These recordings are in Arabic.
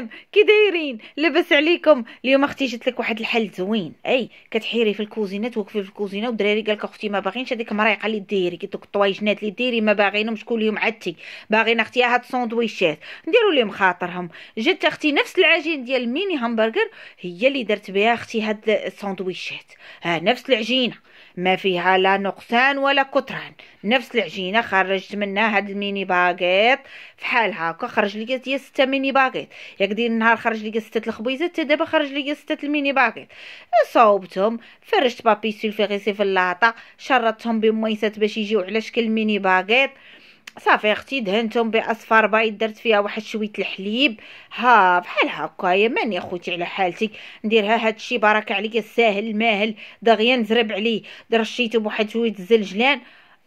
سلام كي دايرين لاباس عليكم اليوم اختي جات لك واحد الحل زوين اي كتحيري في الكوزينه توقفي في الكوزينه والدراري قالك اختي ما باغينش هذيك مريقه اللي ديري كي دوك الطويجنات اللي ديري ما باغينهمش كل يوم عادتي باغينا اختي هاد السندويشات نديروا لهم خاطرهم جات اختي نفس العجين ديال الميني همبرجر هي اللي درت بها اختي هاد السندويشات ها نفس العجينه ما فيها لا نقصان ولا كتران نفس العجينة خرجت منها هاد الميني باكيط فحال هاكا خرج لي ديال ستة ميني باكيط ياك ديال النهار خرج لي ستة الخبيزات حتى دابا خرج لي ستة الميني باكيط صوبتهم فرشت بابي سولفيغيسي في اللاطة شرطتهم بميسات باش يجيو على شكل ميني باكيط صافي اختي دهنتهم باصفر بيض درت فيها واحد شويه الحليب ها بحال يا ماني اخوتي على حالتي نديرها هادشي بركه عليا ساهل ماهل دغيا نزرب عليه درشيته بواحد شويه الزلجلان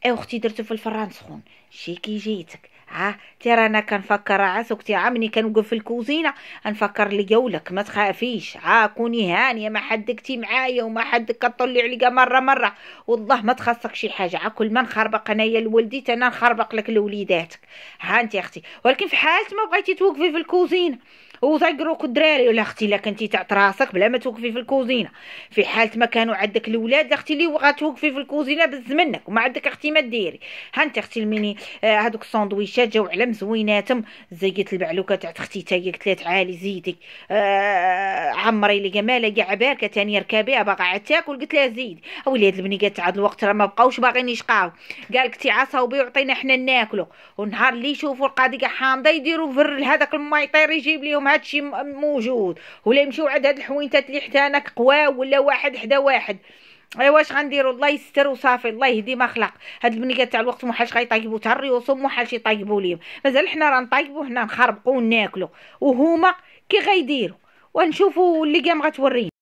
اختي درتو في الفران سخون شي كي جيتك اه تي رانا كنفكر عاسك تي عمني كنوقف في الكوزينه نفكر لي جولك ما تخافيش ها كوني هانيه ما حدكتي معايا وما حدك كطلي عليا مره مره والله ما تخصك شي حاجه ها كل ما نخربق انايا لولدي انا نخربق لك لوليداتك ها انت اختي ولكن في حاله ما بغيتي توقفي في الكوزينه وزقروك الدراري ولا اختي الا كنتي تعط راسك بلا ما توقفي في الكوزينه في حاله ما كانوا عندك الاولاد اختي اللي غتوقفي في الكوزينه بزمنك وما عندك اختي ما ديري ها انت اختي الميني آه هذوك الساندويشات جاو على مزويناتهم زيت البعلوكه تاع اختي تاهي قلت لها تعالي زيدي آه عمري لي جماله كاع عباركه ثاني ركابيها باغا عاد تاكل قلت لها زيدي ولاد هاد قالت تاع الوقت راه ما بقاوش باغيين يشقاو قالك عصا وبي وعطينا حنا ناكلو ونهار اللي يشوفوا القاضي كاع حامضه يديروا فر لهذاك المايطير يجيب ليهم هادشي موجود ولا يمشيو عند هاد الحوينتات اللي حتى انا قواو ولا واحد حدا واحد ايوا واش غنديروا الله يستر وصافي الله يهدي ما خلق هاد البنيات تاع الوقت محالش غيطيبوا تاع الريوسهم محالش يطيبوا ليهم مازال حنا راه نطيبوا حنا نخربقوا وناكلوا وهما كي غيديروا ونشوفوا اللي قام غتورينا